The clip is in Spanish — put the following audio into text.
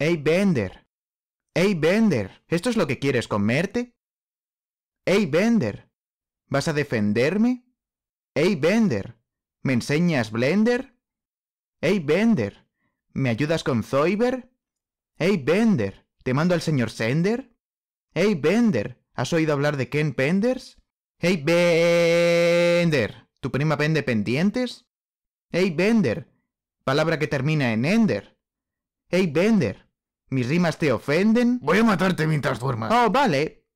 Hey Bender. Hey Bender. ¿Esto es lo que quieres comerte? Hey Bender. ¿Vas a defenderme? Hey Bender. ¿Me enseñas Blender? Hey Bender. ¿Me ayudas con Zoiber? Hey Bender. ¿Te mando al señor Sender? Hey Bender. ¿Has oído hablar de Ken Penders? Hey Bender. ¿Tu prima vende pendientes? Hey Bender. Palabra que termina en Ender. Hey Bender. ¿Mis rimas te ofenden? Voy a matarte mientras duermas. Oh, vale.